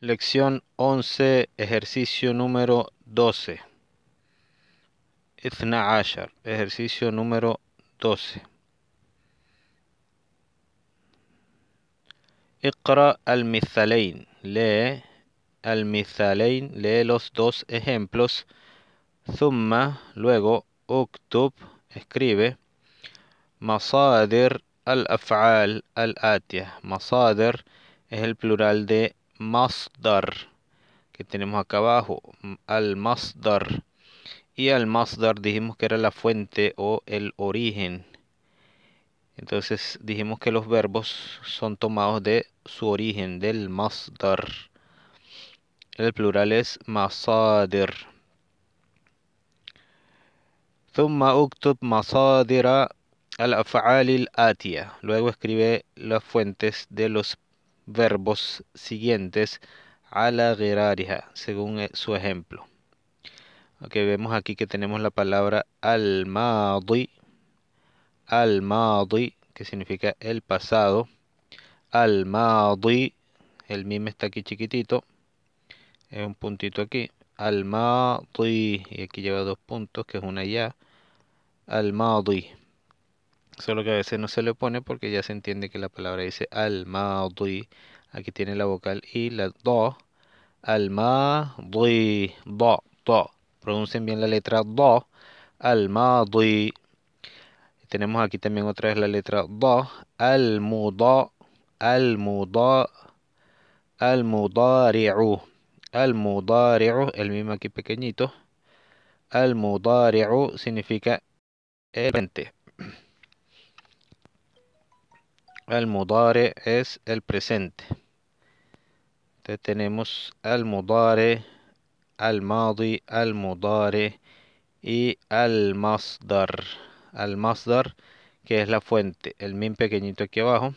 Lección 11, ejercicio número 12. Ashar, ejercicio número 12. Iqra al-Mithalain, lee al-Mithalain, lee los dos ejemplos. Thumma, luego, uktub, escribe. Masadir al-Af'al al-Atia. Masadir es el plural de masdar que tenemos acá abajo, al masdar. Y al masdar dijimos que era la fuente o el origen. Entonces dijimos que los verbos son tomados de su origen, del masdar. El plural es masadir. ثم اكتب مصادر Luego escribe las fuentes de los verbos siguientes a la gerariha, según eh, su ejemplo. Ok, vemos aquí que tenemos la palabra al-madi, al-madi, que significa el pasado, al-madi, el mime está aquí chiquitito, es un puntito aquí, al-madi, y aquí lleva dos puntos, que es una ya, al-madi. Solo que a veces no se le pone porque ya se entiende que la palabra dice al dui Aquí tiene la vocal y la do. Al dui Do, do. Pronuncien bien la letra do. Al dui Tenemos aquí también otra vez la letra do. Al mudo. Al mudo. Al mudari'u. Al mudari'u. El mismo aquí pequeñito. Al mudari'u significa el frente. El mudare es el presente. Entonces tenemos al mudare, al madi, al mudare y al masdar. Al masdar que es la fuente, el mim pequeñito aquí abajo.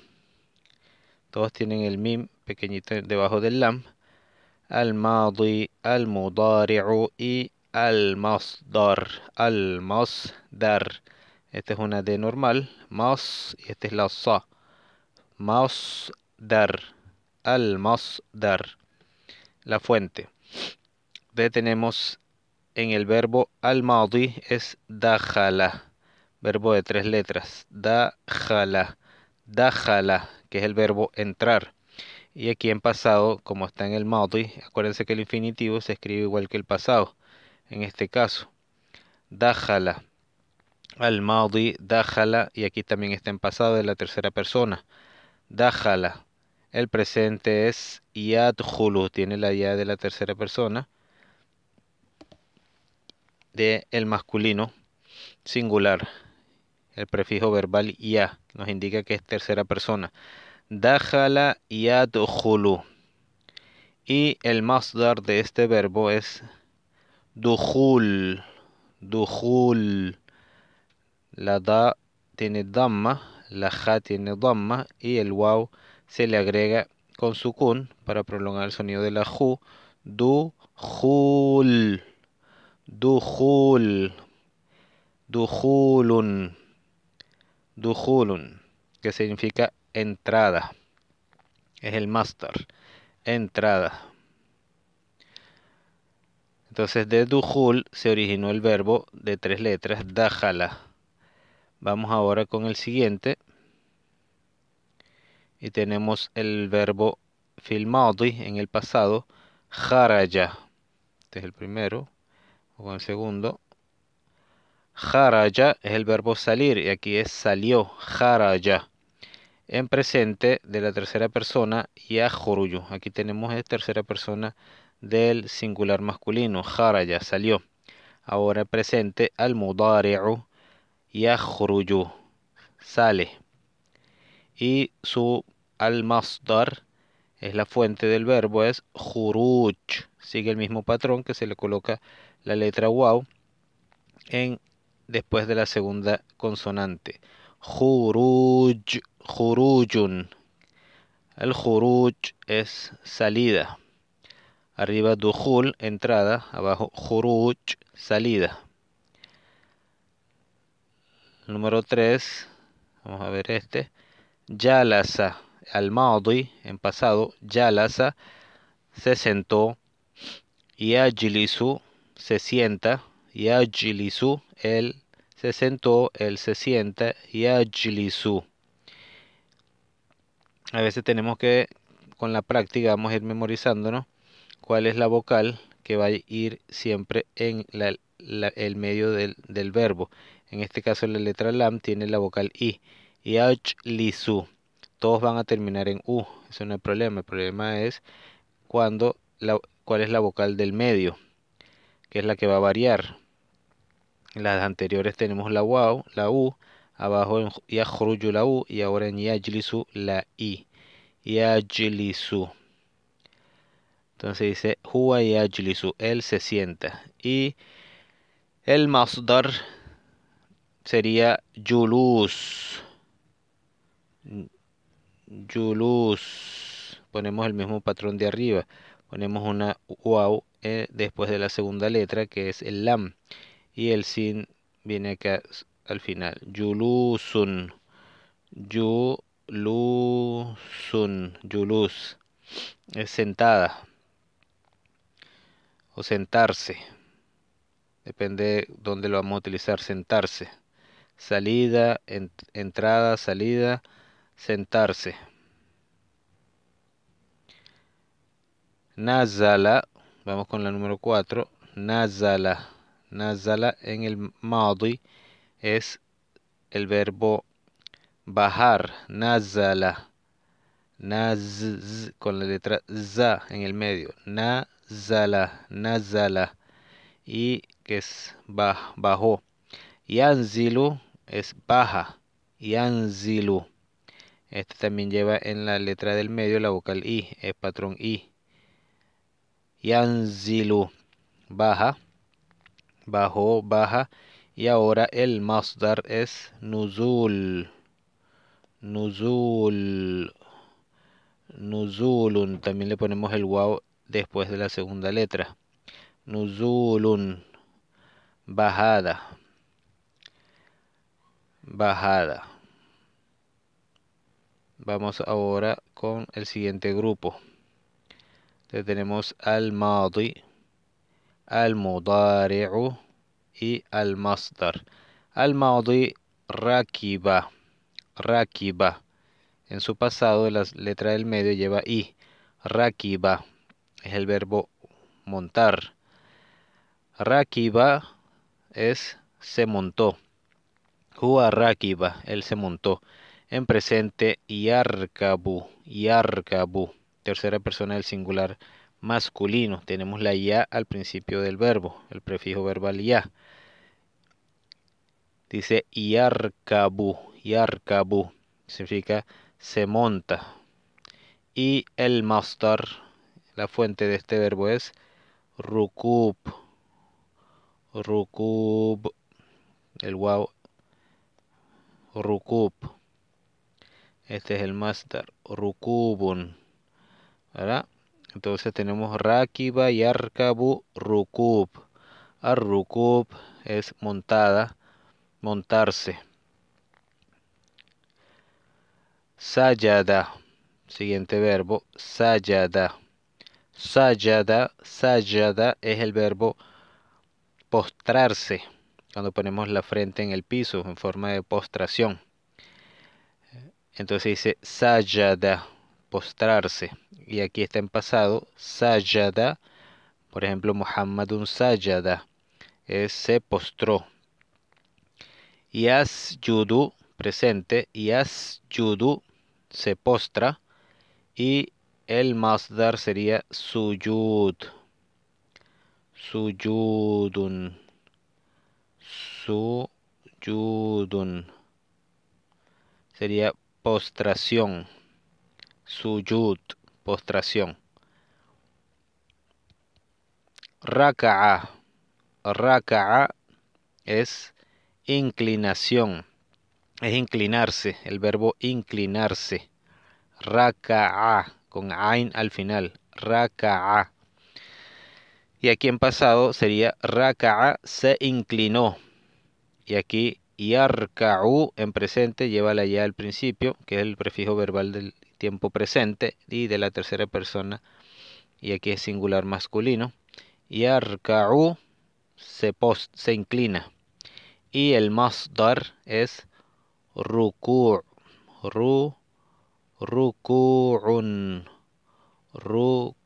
Todos tienen el mim pequeñito debajo del lam. Al madi, al mudare y al masdar. Al masdar. Esta es una D normal, mas, y este es la sa dar Al dar La fuente. detenemos tenemos en el verbo al Maudi es dajala. Verbo de tres letras. Dajala. Dajala, que es el verbo entrar. Y aquí en pasado, como está en el Maudi, acuérdense que el infinitivo se escribe igual que el pasado. En este caso. Dajala al Maudi, Dajala, y aquí también está en pasado de la tercera persona. Dajala, El presente es Yadhulu. tiene la ya de la tercera persona de el masculino singular. El prefijo verbal ya nos indica que es tercera persona. Dajala Yadhulu. Y el masdar de este verbo es duhul. Duhul. La da tiene damma la ja tiene dhamma y el wow se le agrega con su kun para prolongar el sonido de la ju, du jul, du jul, du que significa entrada, es el master, entrada. Entonces de Duhul se originó el verbo de tres letras, Dajala Vamos ahora con el siguiente. Y tenemos el verbo filmado en el pasado. Jaraya. Este es el primero. O el segundo. Jaraya es el verbo salir. Y aquí es salió. Jaraya. En presente de la tercera persona. Y Aquí tenemos la tercera persona del singular masculino. Jaraya. Salió. Ahora presente al mudari'u Yahruyu, sale. Y su al es la fuente del verbo, es juruj. Sigue el mismo patrón que se le coloca la letra wow en, después de la segunda consonante. Juruj, jurujun. El juruj es salida. Arriba duhul, entrada. Abajo juruj, salida número 3, vamos a ver este. Yalasa, al y en pasado, Yalasa se sentó. Y su se sienta. Y él se sentó, él se sienta. Y A veces tenemos que, con la práctica, vamos a ir memorizándonos cuál es la vocal que va a ir siempre en el medio del verbo. En este caso la letra lam tiene la vocal i. Y li Todos van a terminar en u. Eso no es problema. El problema es cuando la, cuál es la vocal del medio, que es la que va a variar. En las anteriores tenemos la wow, la u, abajo en yajruyu la u y ahora en yajlisu la i. Yajlisu. Entonces dice huwa yajlisu, él se sienta. Y el masdar sería YULUS, Yuluz. Ponemos el mismo patrón de arriba. Ponemos una wow eh, después de la segunda letra que es el lam. Y el sin viene acá al final. YULUSUN, Yuluzun. Yuluz. Es sentada. O sentarse. Depende de dónde lo vamos a utilizar. Sentarse salida, entrada, salida, sentarse. Nazala, vamos con la número 4, Nazala. Nazala en el maudi es el verbo bajar, Nazala. Naz con la letra za en el medio, Nazala, Nazala. Y que es bajo bajó. Yanzilu es baja. Yanzilu. Este también lleva en la letra del medio la vocal I, Es patrón I. Yanzilu. Baja. BAJO. baja. Y ahora el masdar es nuzul. Nuzul. Nuzulun. También le ponemos el wow después de la segunda letra. Nuzulun. Bajada, bajada. Vamos ahora con el siguiente grupo. tenemos al madi, al mudari'u y al masdar. Al madi rakiba, rakiba. En su pasado la letra del medio lleva i. Rakiba es el verbo montar. Rakiba es se montó. Huarráquiba, él se montó, en presente y Yarkabu. tercera persona del singular masculino. Tenemos la ya al principio del verbo, el prefijo verbal ya. Dice yarkabu, yarkabu, significa se monta. Y el mastar, la fuente de este verbo es rukub, rukub, el wow rukub. Este es el máster. rukubun. ¿Verdad? Entonces tenemos rakiba y arkabu rukub. es montada, montarse. Sayada. Siguiente verbo, sayada. Sayada, sayada es el verbo postrarse cuando ponemos la frente en el piso en forma de postración. Entonces dice sayada, postrarse. Y aquí está en pasado, sajada. Por ejemplo, Muhammadun sayada. Es, se postró. Y as yudu, presente. Y as yudu, se postra. Y el masdar sería suyud. Suyudun Suyudun. Sería postración. Suyud, postración. Raka'a. Raka'a es inclinación. Es inclinarse, el verbo inclinarse. Raka'a, con ain al final. Raka'a. Y aquí en pasado sería raka'a se inclinó y aquí yarka'u en presente, llévala ya al principio, que es el prefijo verbal del tiempo presente y de la tercera persona, y aquí es singular masculino. Yarka'u se, se inclina. Y el más dar es rukur. ru RUKURUN. Rukurun.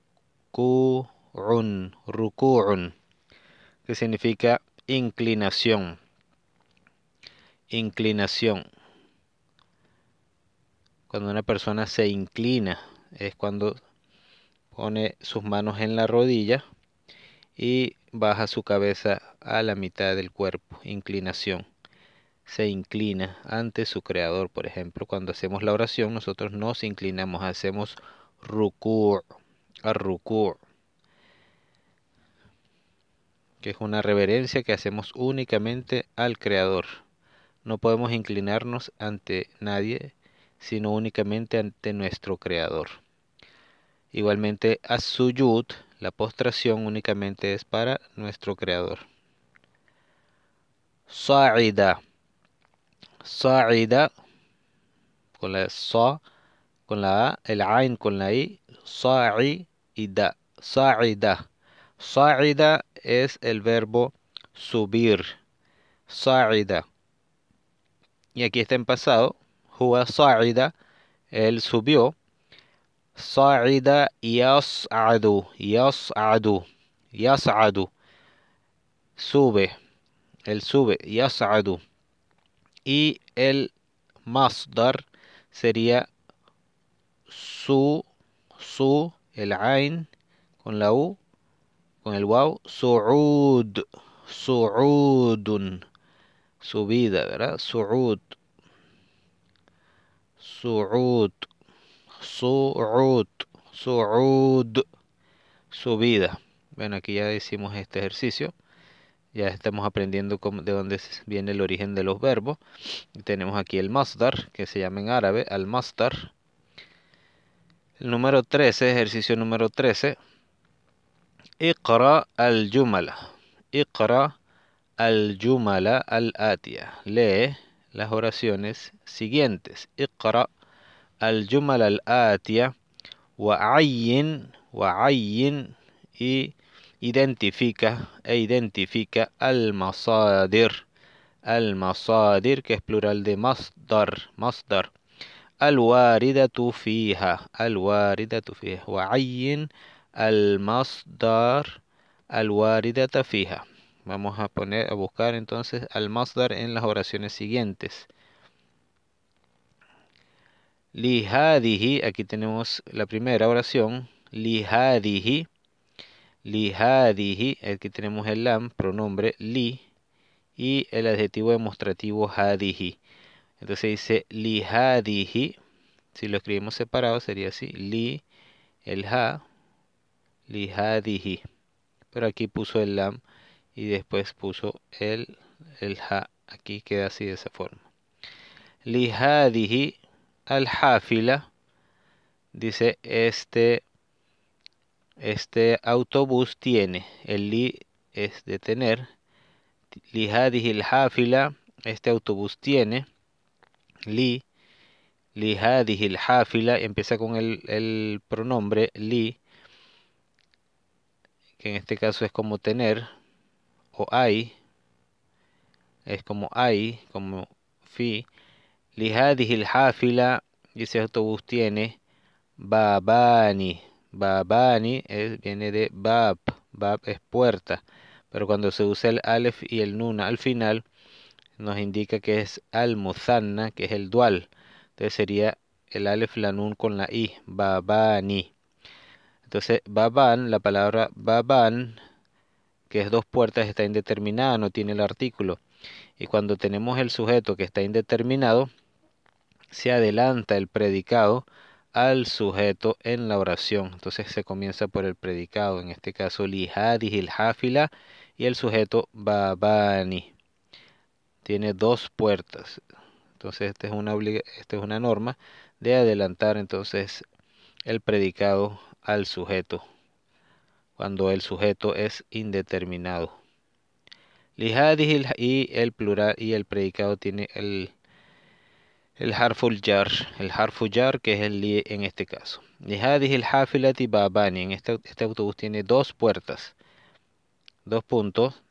que significa inclinación inclinación. Cuando una persona se inclina es cuando pone sus manos en la rodilla y baja su cabeza a la mitad del cuerpo, inclinación. Se inclina ante su creador, por ejemplo, cuando hacemos la oración nosotros nos inclinamos, hacemos rukur, a que es una reverencia que hacemos únicamente al creador. No podemos inclinarnos ante nadie, sino únicamente ante nuestro Creador. Igualmente, as-suyud, la postración únicamente es para nuestro Creador. Sa'ida. Sa'ida con la sa, con la a, el ain con la i, sa'ida. Sa'ida. Sa'ida es el verbo subir. Sa'ida y aquí está en pasado, huwa sa'ida, él subió, sa'ida yas'adu, yas'adu, yas'adu, sube, él sube, yas'adu, y el masdar sería su, su, el ain, con la u, con el wow, su'ud, su'udun, subida, ¿verdad? Su'ud. Su'ud. Su'ud. Su'ud. Subida. Bueno, aquí ya hicimos este ejercicio. Ya estamos aprendiendo de dónde viene el origen de los verbos. tenemos aquí el mazdar, que se llama en árabe al mazdar El número 13, ejercicio número 13. Iqra al-jumala. Iqra الجمل الآتية لي las oraciones siguientes اقرا الجمل الآتية وعين وعين اي identifica e المصادر المصادر que es plural de مصدر مصدر الواردة فيها الواردة فيها وعين المصدر الواردة فيها Vamos a poner a buscar entonces al masdar en las oraciones siguientes. li hadihi aquí tenemos la primera oración. li li hadihi aquí tenemos el lam, pronombre li y el adjetivo demostrativo hadihi. Entonces dice hadihi Si lo escribimos separado sería así. Li, el ha, lihadihi. Pero aquí puso el lam y después puso el, el ha. Aquí queda así de esa forma. Li Lihadihi al-hafila. Dice este, este autobús tiene. El li es de tener. Lihadihi al-hafila. Este autobús tiene. Li. Lihadihi al-hafila. Empieza con el, el pronombre li. Que en este caso es como tener o ay es como ay como fi lihadihil hafila dice autobús tiene babani babani es, viene de bab bab es puerta pero cuando se usa el alef y el nun al final nos indica que es almozana que es el dual entonces sería el alef la nun con la i babani entonces baban la palabra baban que es dos puertas está indeterminada, no tiene el artículo. Y cuando tenemos el sujeto que está indeterminado, se adelanta el predicado al sujeto en la oración. Entonces se comienza por el predicado, en este caso lihadi y el sujeto babani. Tiene dos puertas. Entonces esta es una, esta es una norma de adelantar entonces el predicado al sujeto cuando el sujeto es indeterminado. li y el plural y el predicado tiene el el harful jar, el harful que es el li en este caso. el babani, en este, este, autobús tiene dos puertas, dos puntos.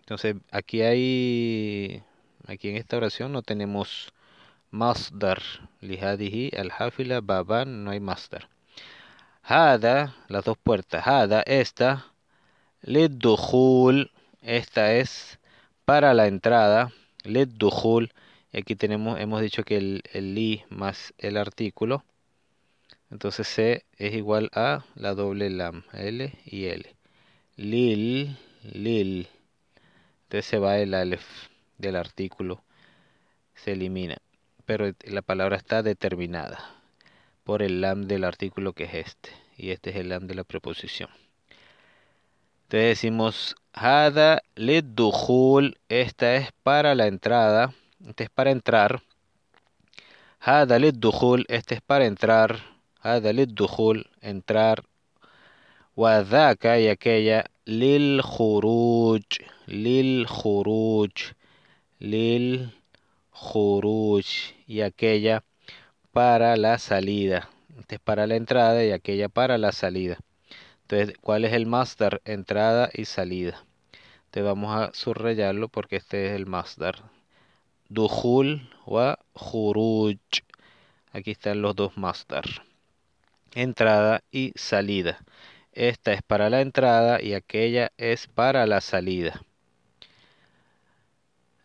Entonces aquí hay, aquí en esta oración no tenemos masdar. y al hafila baban, no hay masdar. Hada, las dos puertas. Hada, esta. Leduhul, esta es para la entrada. duhul. Aquí tenemos, hemos dicho que el, li más el artículo. Entonces C es igual a la doble lam, L y L. Lil, lil. Entonces se va el alef del artículo. Se elimina. Pero la palabra está determinada por el LAM del artículo que es este. Y este es el LAM de la preposición. Entonces decimos, Hada duhul. Esta es para la entrada. Este es para entrar. Hada duhul. Este es para entrar. Hada duhul. Entrar. Wadaka y aquella. Lil khuruj Lil khuruj Lil khuruj Y aquella para la salida. Este es para la entrada y aquella para la salida. Entonces, ¿cuál es el máster? Entrada y salida. Entonces vamos a subrayarlo porque este es el máster. Duhul wa juruj. Aquí están los dos master. Entrada y salida. Esta es para la entrada y aquella es para la salida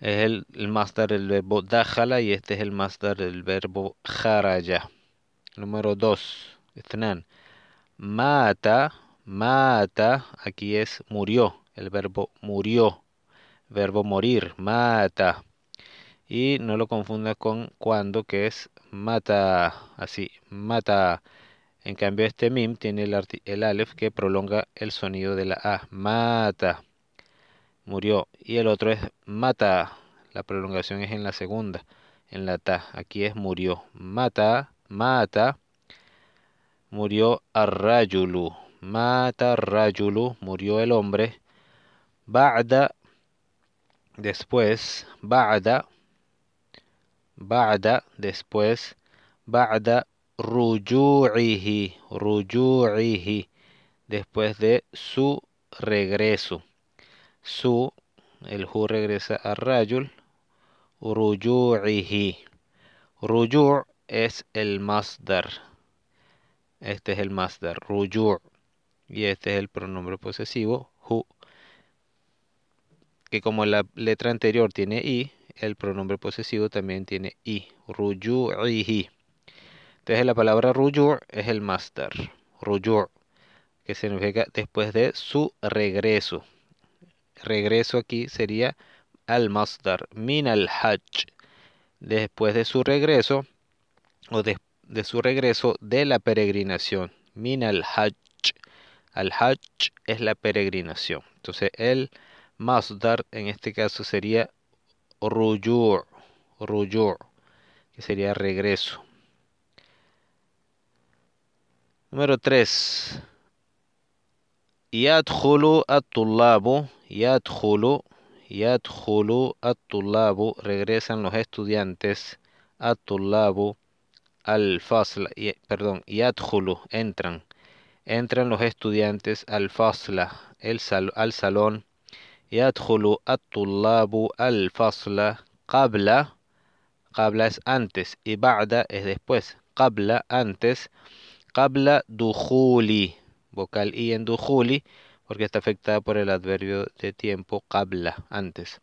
es el, el del verbo dajala y este es el máster del verbo jaraya. Número 2. Estnan. Mata, mata, aquí es murió, el verbo murió, verbo morir, mata. Y no lo confunda con cuando, que es mata, así, mata. En cambio, este mim tiene el, el alef que prolonga el sonido de la A, mata murió. Y el otro es mata. La prolongación es en la segunda, en la ta. Aquí es murió. Mata, mata. Murió Arrayulu. Mata Rayulu. Murió el hombre. Ba'da. Después. Ba'da. Ba'da. Después. Ba'da ruyu Ruju'ihi. Después de su regreso su, el hu regresa a rayul, ruyu'ihi. Ruyu' es el masdar. Este es el masdar, ruyu'. Y este es el pronombre posesivo, hu. Que como la letra anterior tiene i, el pronombre posesivo también tiene i. Ruyu'ihi. Entonces la palabra ruyu' es el masdar. Ruyu' que significa después de su regreso regreso aquí sería al masdar, min al hajj. Después de su regreso, o de, su regreso de la peregrinación, min al hajj. Al hajj es la peregrinación. Entonces el masdar en este caso sería ruyur, ruyur, que sería regreso. Número 3. Yadjulu at-tullabu, yadjulu, yadjulu at regresan los estudiantes Atulabu. tullabu al fasla, perdón, yadjulu, entran, entran los estudiantes al fasla, el sal, al salón, yadjulu atulabu al fasla, qabla, qabla es antes, y ba'da es después, qabla antes, qabla dujuli vocal i en dujuli, porque está afectada por el adverbio de tiempo kabla antes,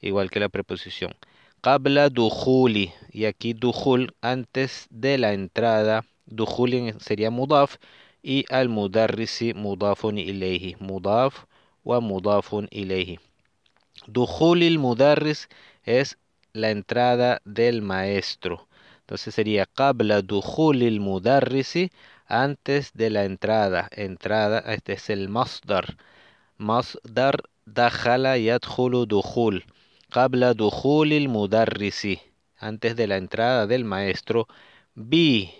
igual que la preposición. kabla dujuli, y aquí dujul antes de la entrada, Dujuli sería mudaf, y al mudarrisi mudafun ilayhi, mudaf wa mudafun ilayhi. Dujulil mudarris es la entrada del maestro. Entonces sería qabla dujulil mudarrisi antes de la entrada. Entrada, este es el masdar. Masdar duhul. duhul duhul duhul mudar mudarrisi. Antes de la entrada del maestro. Bi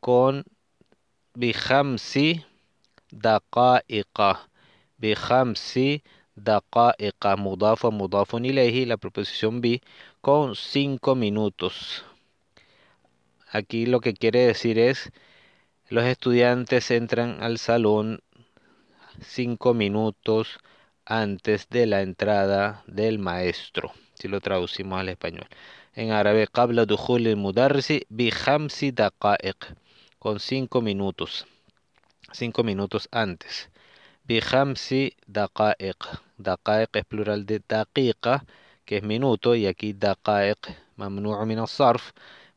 con bihamsi daqa'iqa. Bihamsi daqa'iqa. Mudafa mudafun ilayhi. La proposición bi con cinco minutos. Aquí lo que quiere decir es los estudiantes entran al salón cinco minutos antes de la entrada del maestro, si lo traducimos al español. En árabe, habla mudarsi bi khamsi con cinco minutos, cinco minutos antes. Bi khamsi daqa'iq, es plural de daqiqa, que es minuto, y aquí daqa'iq, mamnu'u min sarf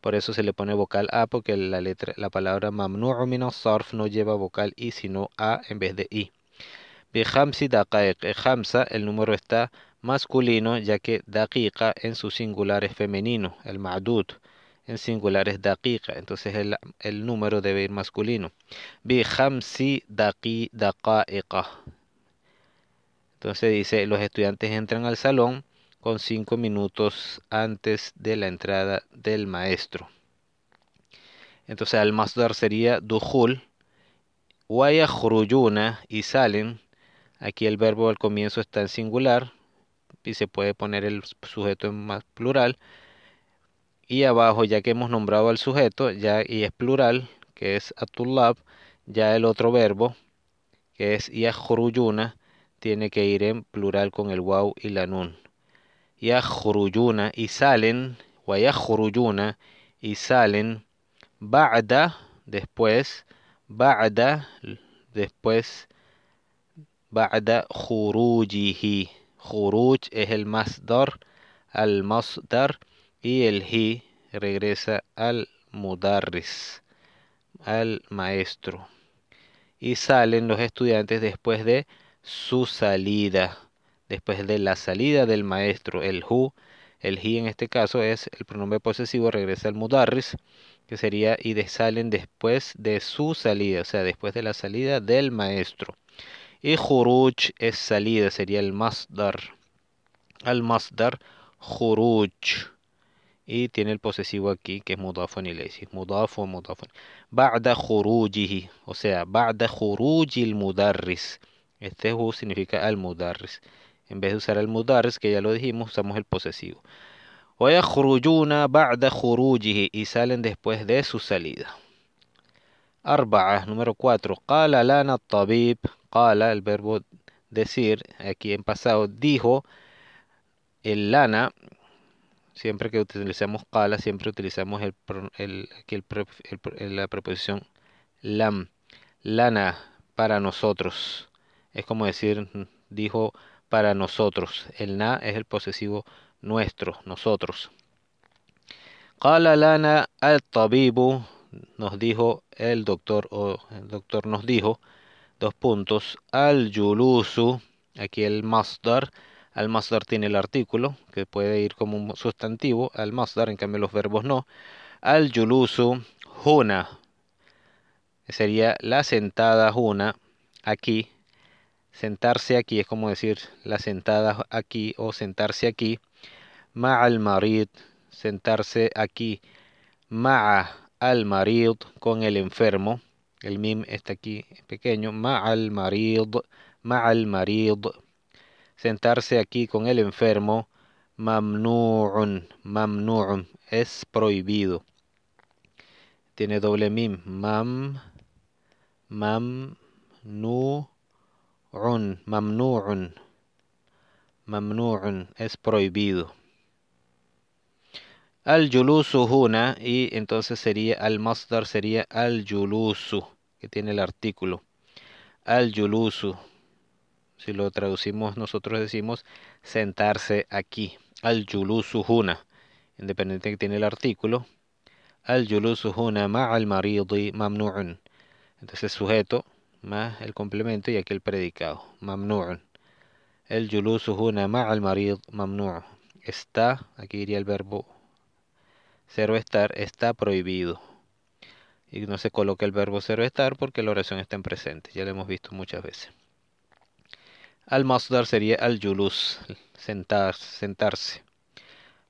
por eso se le pone vocal A porque la, letra, la palabra mamnu'u Surf no lleva vocal I sino A en vez de I. Bihamsi daqaiq. Hamsa, el número está masculino ya que daqiqa en su singular es femenino. El ma'dud en singular es daqiqa. Entonces el, número debe ir masculino. Bihamsi daqaiqa. Entonces dice, los estudiantes entran al salón con cinco minutos antes de la entrada del maestro. Entonces al dar sería duhul, juruyuna y salen. Aquí el verbo al comienzo está en singular y se puede poner el sujeto en más plural. Y abajo, ya que hemos nombrado al sujeto, ya y es plural, que es atulab, ya el otro verbo, que es juruyuna, tiene que ir en plural con el wow y la nun. يخرجون y salen y salen Ba'ada después Bada después Bada khurujihi. Khuruj es el masdar al masdar y el hi regresa al mudarris al maestro y salen los estudiantes después de su salida después de la salida del maestro, el hu. el hi en este caso es el pronombre posesivo, regresa al mudarris, que sería y de salen después de su salida, o sea, después de la salida del maestro. Y huruch es salida, sería el masdar. Al masdar, huruch. Y tiene el posesivo aquí, que es mudafon y Mudafo, mudafon. Ba'da khurujihi. o sea, ba'da hurujil mudarris. Este hu significa al mudarris. En vez de usar el mudares, que ya lo dijimos, usamos el posesivo. ويخرجون ba'da juruji y salen después de su salida. Arba número 4. Qala lana tabib. Qala, el verbo decir, aquí en pasado, dijo el lana. Siempre que utilizamos qala, siempre utilizamos el, la preposición lam. Lana, para nosotros. Es como decir, dijo para nosotros. El na es el posesivo nuestro, nosotros. Qala lana al-tabibu, nos dijo el doctor, o el doctor nos dijo, dos puntos, al-yulusu, aquí el masdar, al masdar tiene el artículo, que puede ir como un sustantivo, al masdar, en cambio los verbos no. Al yulusu huna, sería la sentada huna, aquí, sentarse aquí es como decir la sentada aquí o sentarse aquí al marid sentarse aquí Ma al marid con el enfermo el mim está aquí pequeño al marid al marid sentarse aquí con el enfermo mamnu'un mamnu'un es prohibido tiene doble mim mam mam mamnu'un, mamnu'un, es prohibido. Al yulusu huna y entonces sería al masdar sería al yulusu que tiene el artículo. Al yulusu. Si lo traducimos nosotros decimos sentarse aquí. Al yulusu huna. Independiente que tiene el artículo. Al yulusu huna al y mamnu'un. Entonces sujeto más el complemento y aquí el predicado. MAMNU'UN. El yulusu huna al marid mamnu'. Está, aquí iría el verbo cero estar, está prohibido. Y no se coloca el verbo cero estar porque la oración está en presente. Ya lo hemos visto muchas veces. Al masdar sería al yulus, sentarse.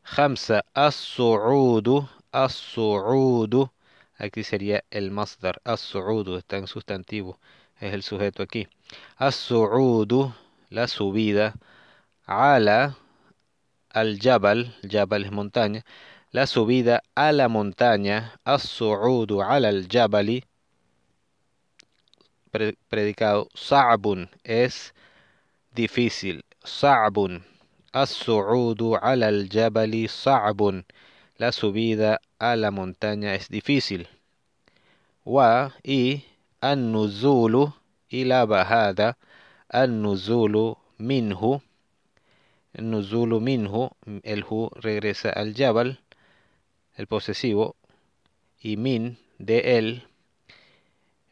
Hamza, as-su'udu, as-su'udu. Aquí sería el masdar, as-su'udu, está en sustantivo es el sujeto aquí. As-su'udu, la subida. Ala, al jabal, jabal es montaña. La subida a la montaña. As-su'udu ala al jabali. predicado. Sa'bun es difícil. Sa'bun. As-su'udu ala al jabali sa'bun. La subida a la montaña es difícil. Wa y an y la bajada. An-nuzulu minhu. Nuzulu minhu. El hu regresa al yabal, el posesivo. Y min de él.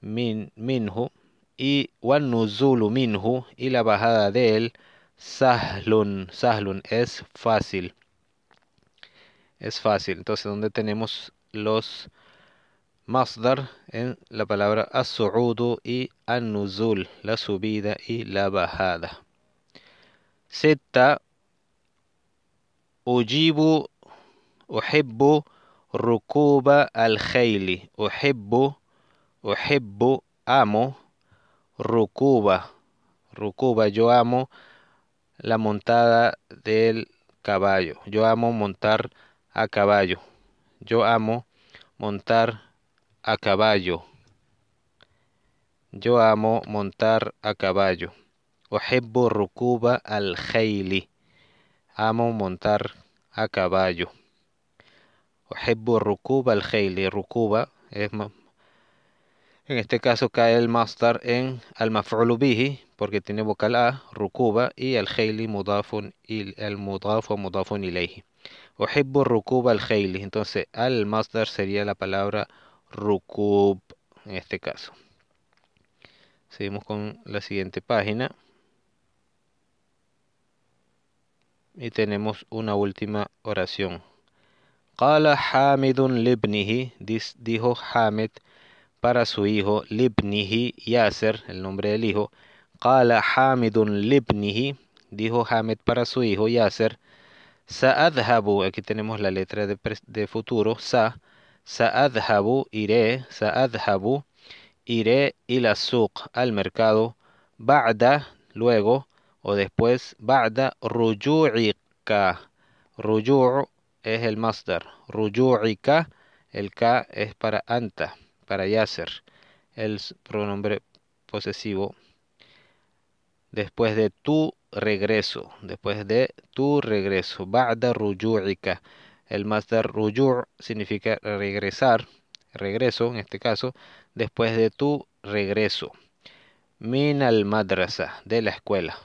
Min, minhu. Y wan nuzulu minhu y la bajada de él. Sahlun. Sahlun es fácil. Es fácil. Entonces, donde tenemos los masdar en la palabra Azurudo y an la subida y la bajada. Zeta ujibu uhibbu rukuba al-khayli, uhibbu uhibbu amo rukuba, rukuba yo amo la montada del caballo. Yo amo montar a caballo. Yo amo montar a caballo. Yo amo montar a caballo. Ojebbo rukuba al heili. Amo montar a caballo. Ojebbo rukuba al heili. Rukuba es en este caso cae el mastar en al porque tiene vocal a, rukuba y al heili mudafun y el mudafo mudafun ilayhi. rukuba al heili. Entonces al master sería la palabra Rukub, en este caso. Seguimos con la siguiente página. Y tenemos una última oración. Qala Hamidun libnihi, dijo Hamid para su hijo libnihi Yasser, el nombre del hijo. Qala Hamidun libnihi, dijo Hamid para su hijo Yasser. Sa'adhabu, aquí tenemos la letra de, de futuro, sa' Sa'adhabu, iré, sa'adhabu, iré y al mercado. Ba'da, luego o después. Ba'da ruju'ika. Ruju' es el masdar. Ruju'ika, el ka es para anta, para yacer. El pronombre posesivo. Después de tu regreso, después de tu regreso. Ba'da ruju'ika. El mazdar rujur significa regresar, regreso en este caso, después de tu regreso. Min al madrasa, de la escuela.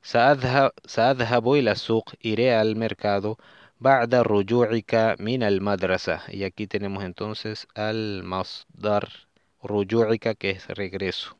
Saadhabu ila suq, iré al mercado. Ba'da rujurika min al madrasa. Y aquí tenemos entonces al masdar rujurika que es regreso.